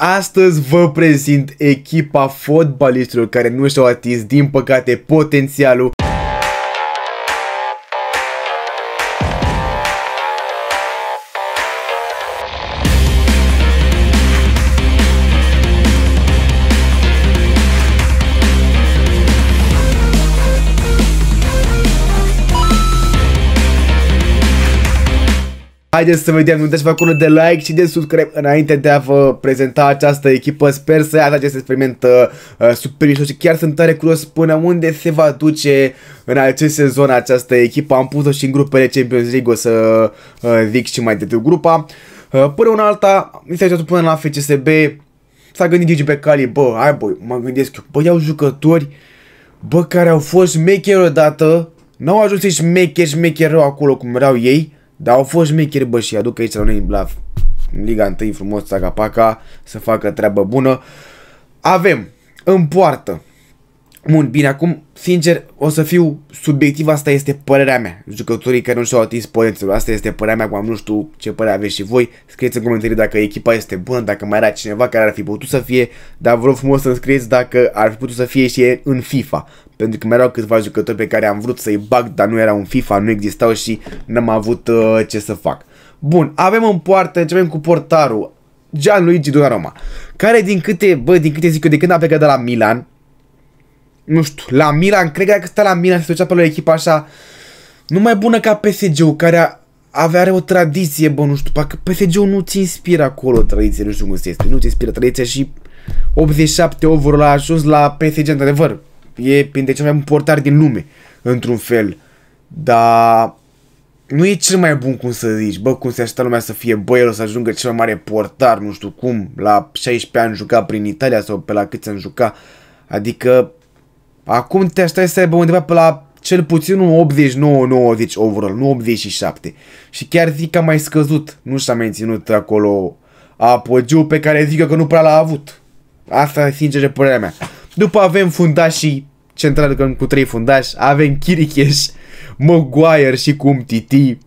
Astăzi vă prezint echipa fotbalistilor care nu și-au atins din păcate potențialul Haideți să vedem, nu dați deci acolo de like și de subscribe înainte de a vă prezenta această echipă. Sper să iați acest experiment uh, uh, super mișto și chiar sunt tare curios până unde se va duce în acest sezon această echipă. Am pus-o și în grupele Champions League, o să uh, zic și mai detaliu grupa. Uh, până una alta, mi se până la FCSB, s-a gândit Gigi cali, bă, hai bă, mă gândesc eu, bă, iau jucători, bă, care au fost mecheri odată, n-au ajuns și mecheri, mecheri acolo cum erau ei, dar au fost șmecheri, bă, și aduc aici la noi la Liga 1, frumos, Paca, să facă treabă bună. Avem în poartă Bun, bine, acum, sincer, o să fiu subiectiv, asta este părerea mea. Jucătorii care nu și-au atins potențial, asta este părerea mea, acum nu știu ce părere aveți și voi. Scrieți în comentarii dacă echipa este bună, dacă mai era cineva care ar fi putut să fie, dar vă rog frumos să-mi scrieți dacă ar fi putut să fie și în FIFA. Pentru că mai erau câțiva jucători pe care am vrut să-i bag, dar nu erau în FIFA, nu existau și n-am avut uh, ce să fac. Bun, avem în poartă, începem cu portarul. Gianluigi Donnarumma, care din câte, bă, din câte zic eu, de când a plecat de la Milan, nu știu, la Milan, cred că stă la Milan se ducea pe la echipa așa, nu mai bună ca PSG-ul, care avea are o tradiție, bă, nu știu, parcă PSG-ul nu ți inspiră acolo tradiție, nu știu cum se este, nu ți inspiră tradiția și 87 overall a ajuns la PSG, într-adevăr, e printre cel mai bun portar din lume, într-un fel, dar nu e cel mai bun cum să zici, bă, cum se aștepta lumea să fie, bă, el o să ajungă cel mai mare portar, nu știu cum, la 16 ani juca prin Italia sau pe la câți ani juca, adică Acum te așteptai să aibă undeva pe la cel puțin un 89-90 overall, nu 87. Și chiar zic că a mai scăzut, nu și-a menținut acolo apogeu pe care zic eu că nu prea l-a avut. Asta, sincer, e părerea mea. După avem fundașii central cu trei fundași, avem Kirikes, Maguire și cum Titi,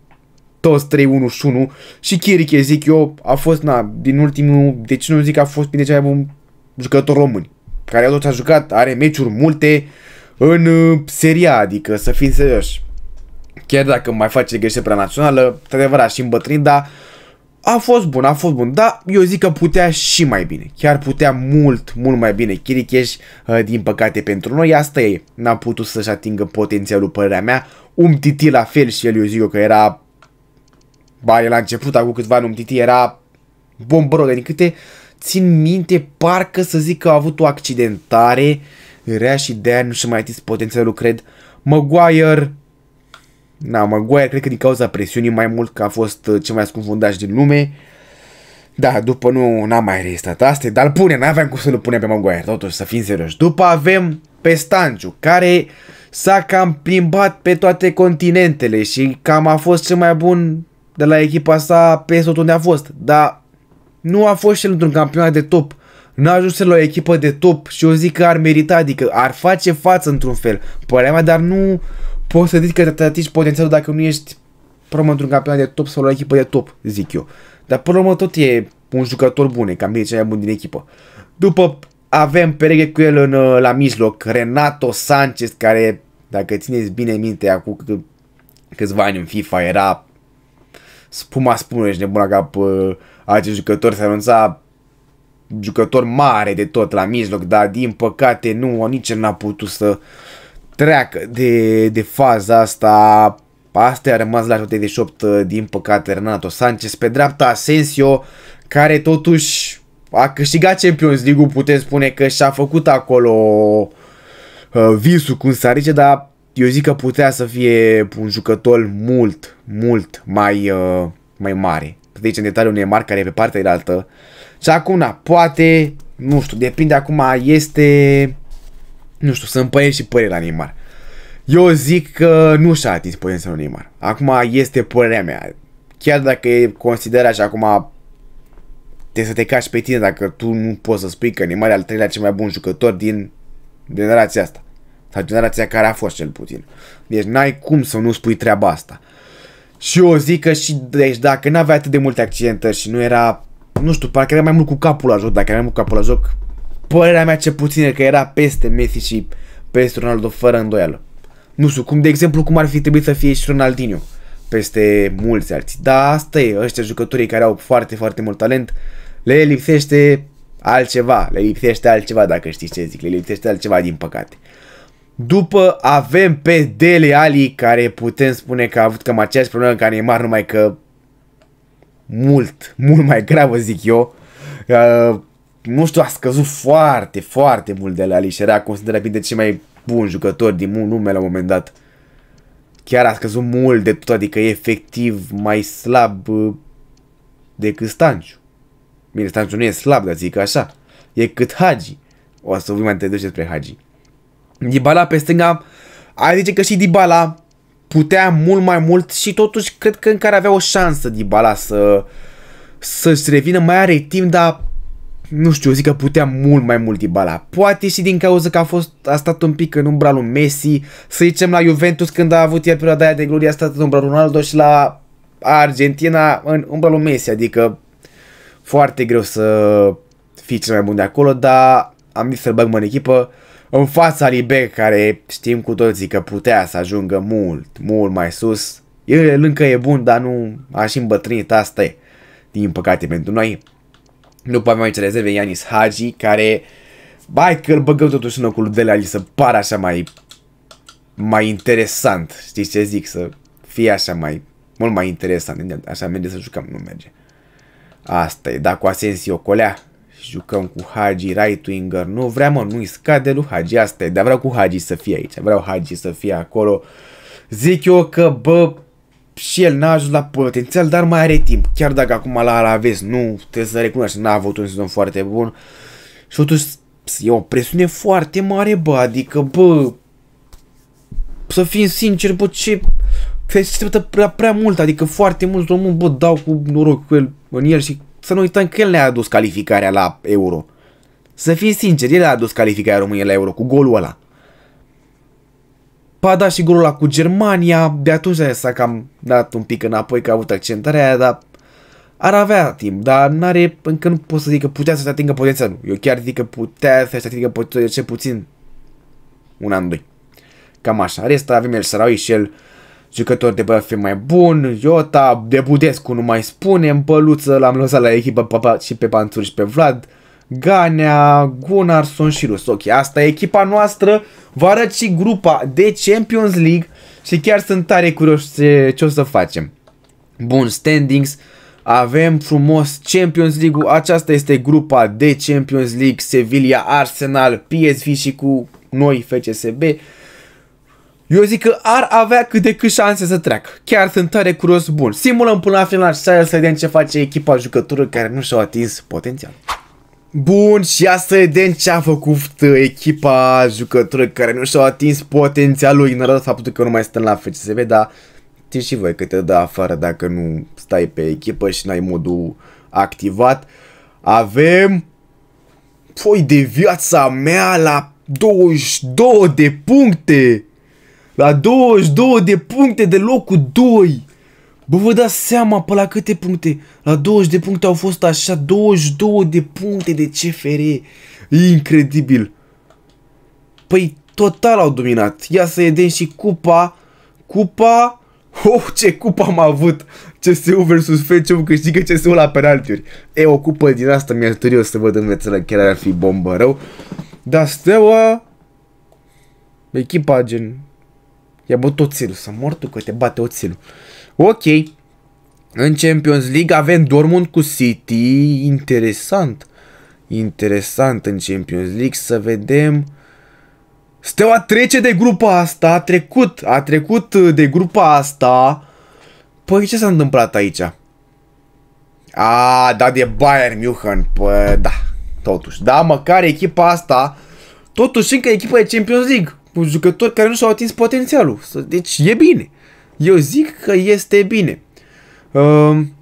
toți 3 1 și 1 și Kirikes, zic eu, a fost, na, din ultimul, deci nu zic că a fost bine cel mai bun jucător român care tot a jucat, are meciuri multe în uh, seria, adică să fim serioși. Chiar dacă mai face greșe prea națională, într-adevăr și îmbătrânit, dar a fost bun, a fost bun, dar eu zic că putea și mai bine. Chiar putea mult, mult mai bine. Chiricheș, uh, din păcate pentru noi, asta e. N-a putut să-și atingă potențialul, părerea mea. Um Titi la fel și el, eu zic eu că era... Ba, la început, acum câțiva ani, Um Titi era bombă, din câte... Uh, țin minte, parcă să zic că a avut o accidentare rea și de nu și mai atins potențialul, cred. Maguire, na, Maguire cred că din cauza presiunii mai mult că a fost uh, cel mai scump din lume. Da, după nu n-am mai restat astea, dar pune, n-aveam cum să-l punem pe Maguire, totuși să fim serioși. După avem pe Stanciu, care s-a cam plimbat pe toate continentele și cam a fost cel mai bun de la echipa sa pe tot unde a fost, dar nu a fost el într-un campionat de top, n-a ajuns la o echipă de top și eu zic că ar merita, adică ar face față într-un fel. Părerea mea, dar nu poți să zici că te atingi potențialul dacă nu ești promă într-un campionat de top sau la o echipă de top, zic eu. Dar până la urmă tot e un jucător bun, e cam bine cel mai bun din echipă. După avem pereche cu el în, uh, la mijloc, Renato Sanchez, care, dacă țineți bine minte, acum că, câțiva ani în FIFA era spuma spune, ești nebuna cap uh, acest jucător se anunța jucător mare de tot la mijloc, dar din păcate nu, nici n-a putut să treacă de, de faza asta. Asta a rămas la 78, din păcate, Renato Sanchez. Pe dreapta Asensio, care totuși a câștigat Champions League-ul, putem spune că și-a făcut acolo uh, visul, cum s-ar zice, dar eu zic că putea să fie un jucător mult, mult mai, uh, mai mare vedeți în detaliu unei mari care e pe partea de altă. Și acum, na, poate, nu știu, depinde acum, este, nu știu, să împăiem și părerea Neymar. Eu zic că nu și-a atins potențialul Neymar. Acum este părerea mea. Chiar dacă e considera și acum te să te cași pe tine dacă tu nu poți să spui că Neymar e al treilea cel mai bun jucător din generația asta. Sau generația care a fost cel puțin. Deci n-ai cum să nu spui treaba asta. Uh, și eu zic că și deci, dacă n-avea atât de multe accidente și nu era, nu știu, parcă era mai mult cu capul la joc, dacă era mai mult cu capul la joc, părerea mea ce puțină că era peste Messi și peste Ronaldo fără îndoială. Nu știu, cum de exemplu cum ar fi trebuit să fie și Ronaldinho peste mulți alții. Dar asta e, ăștia jucătorii care au foarte, foarte mult talent, le lipsește altceva, le lipsește altceva dacă știți ce zic, le lipsește altceva din păcate. După avem pe Dele Ali, care putem spune că a avut cam aceeași problemă ca Neymar, numai că mult, mult mai gravă zic eu. Uh, nu știu, a scăzut foarte, foarte mult de la și era considerat printre cei mai buni jucători din lume la un moment dat. Chiar a scăzut mult de tot, adică e efectiv mai slab uh, decât Stanciu. Bine, Stanciu nu e slab, dar zic așa. E cât Hagi. O să vă mai întâlnesc despre Hagi. Dybala pe stânga, ai zice că și Dybala putea mult mai mult și totuși cred că încă avea o șansă Dybala să să-și revină, mai are timp, dar nu știu, zic că putea mult mai mult Dybala. Poate și din cauza că a fost a stat un pic în umbra lui Messi, să zicem la Juventus când a avut el perioada aia de glorie a stat în umbra Ronaldo și la Argentina în umbra lui Messi, adică foarte greu să fii cel mai bun de acolo, dar am zis să-l bag mă în echipă, în fața lui Beck, care știm cu toții că putea să ajungă mult, mult mai sus. El încă e bun, dar nu a și îmbătrânit, asta e. Din păcate pentru noi. Nu avem aici rezerve Ianis Hagi, care... Bai că îl băgăm totuși în locul de la el să pară așa mai... Mai interesant, știi ce zic, să fie așa mai... Mult mai interesant, așa merge să jucăm, nu merge. Asta e, dacă cu Asensio colea, jucăm cu Hagi, right winger, nu vrea mă, nu-i scade lui Hagi, asta e, dar vreau cu Hagi să fie aici, vreau Hagi să fie acolo. Zic eu că, bă, și el n-a ajuns la potențial, dar mai are timp. Chiar dacă acum la Alaves nu, trebuie să recunoaște, n-a avut un sezon foarte bun. Și totuși e o presiune foarte mare, bă, adică, bă, să fim sinceri, bă, ce se prea, prea mult, adică foarte mulți români, bă, dau cu noroc cu el, în el și să nu uităm că el ne-a adus calificarea la Euro. Să fii sincer, el a adus calificarea României la Euro cu golul ăla. Pa da și golul ăla cu Germania, de atunci s-a cam dat un pic înapoi că a avut accentarea aia, dar ar avea timp, dar n-are, încă nu pot să zic că putea să-și atingă nu. Eu chiar zic că putea să-și atingă poziția cel puțin un an, doi. Cam așa. Resta avem el Sarawi și el jucător de băiat mai bun, Iota, de Budescu nu mai spunem, păluță l-am lăsat la echipă pe, și pe Panțuri și pe Vlad, Ganea, Gunnarsson și Rus. Ok, asta e echipa noastră, vă arăt și grupa de Champions League și chiar sunt tare curioși ce, ce o să facem. Bun, standings, avem frumos Champions League-ul, aceasta este grupa de Champions League, Sevilla, Arsenal, PSV și cu noi FCSB. Eu zic că ar avea cât de cât șanse să treacă. Chiar sunt tare curios bun. Simulăm până la final și să vedem ce face echipa jucătură care nu și-au atins potențial. Bun, și asta e ce a făcut uh, echipa jucătură care nu și-au atins potențialul, ignorând faptul că nu mai stăm la FCSB, dar știți și voi că te dă afară dacă nu stai pe echipă și n-ai modul activat. Avem foi de viața mea la 22 de puncte! La 22 de puncte de locul 2. Bă, vă dați seama pe la câte puncte? La 20 de puncte au fost așa, 22 de puncte de CFR. Incredibil. Păi total au dominat. Ia să vedem și cupa. Cupa. Oh, ce cupa am avut! CSU vs. FCU câștigă CSU la penaltiuri. E, o cupă din asta mi-aș dori eu să văd în vețelă, chiar ar fi bombă rău. Dar Steaua... Echipa gen Ia bă oțelul, să mor tu că te bate oțelul. Ok. În Champions League avem Dortmund cu City. Interesant. Interesant în Champions League. Să vedem... Steaua trece de grupa asta, a trecut, a trecut de grupa asta. Păi ce s-a întâmplat aici? A, da, de Bayern München, păi da, totuși. Da, măcar echipa asta, totuși încă echipa de Champions League cu jucători care nu și-au atins potențialul. Deci e bine. Eu zic că este bine. Ehm,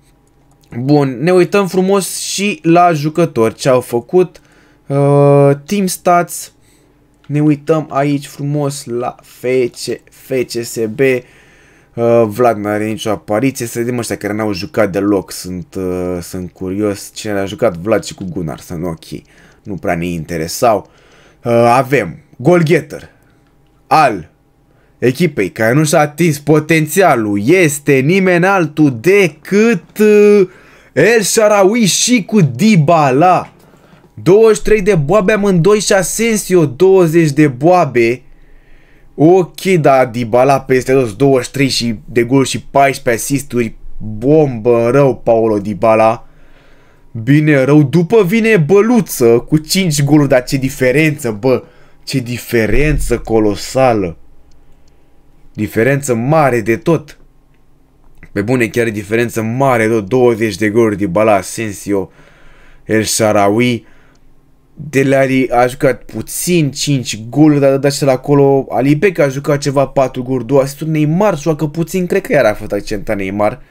bun, ne uităm frumos și la jucători ce au făcut. Ehm, team Stats, ne uităm aici frumos la FC, FCSB, ehm, Vlad nu are nicio apariție, să vedem ăștia care n-au jucat deloc, sunt, sunt curios cine a jucat, Vlad și cu Gunnar, sunt ok, nu prea ne interesau. avem Golgetter al echipei care nu și-a atins potențialul este nimeni altul decât uh, El Sharawi și cu Dybala. 23 de boabe amândoi și Asensio 20 de boabe. Ok, da, Dybala peste tot 23 și de gol și 14 asisturi. Bombă rău, Paolo Dybala. Bine rău, după vine Băluță cu 5 goluri, dar ce diferență, bă. Ce diferență colosală! Diferență mare de tot! Pe bune, chiar diferență mare de tot, 20 de goluri de Bala, Asensio, El Sharawi, Delari a jucat puțin 5 goluri, dar da la acolo Alibek a jucat ceva 4 goluri, 2 asisturi, Neymar joacă puțin, cred că iar a fost accenta Neymar.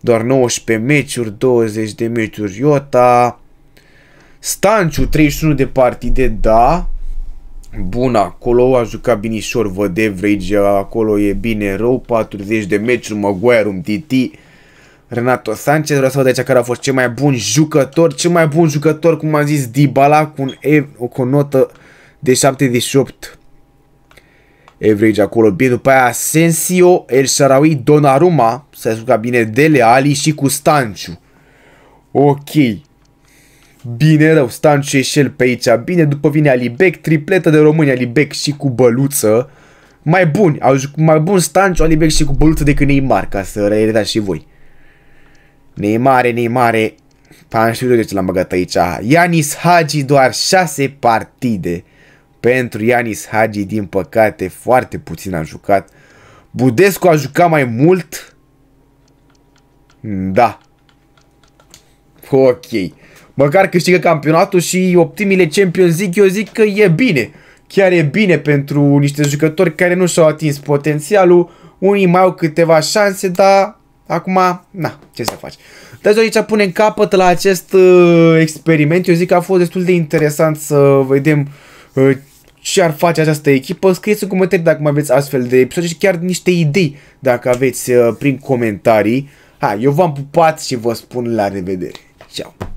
Doar 19 meciuri, 20 de meciuri Iota. Stanciu 31 de partide, da, bun acolo, a jucat binișor, vă Devrage, acolo e bine rău, 40 de meciuri, Maguire, un TT. Renato Sanchez, vreau să văd aici care a fost cel mai bun jucător, cel mai bun jucător, cum am zis, Dybala cu, un e, cu o notă de 78. Average acolo, bine, după aia Asensio, El Sharawi, Donnarumma, s-a jucat bine, Dele Ali și cu Stanciu. Ok, Bine rău, Stanciu Eșel pe aici. Bine, după vine Alibec, tripletă de români Alibec și cu băluță. Mai bun au mai bun Stanciu Alibec și cu băluță decât Neymar, ca să redați și voi. Neymar, Neymar. am știut de ce l-am băgat aici. Ianis Hagi doar 6 partide. Pentru Ianis Hagi, din păcate, foarte puțin a jucat. Budescu a jucat mai mult. Da. Ok. Măcar câștigă campionatul și optimile Champions League, eu zic că e bine. Chiar e bine pentru niște jucători care nu și-au atins potențialul. Unii mai au câteva șanse, dar acum, na, ce să faci. Dar aici punem capăt la acest uh, experiment. Eu zic că a fost destul de interesant să vedem uh, ce ar face această echipă. Scrieți în comentarii dacă mai aveți astfel de episoade și chiar niște idei dacă aveți uh, prin comentarii. Ha, eu v-am pupat și vă spun la revedere. Ciao!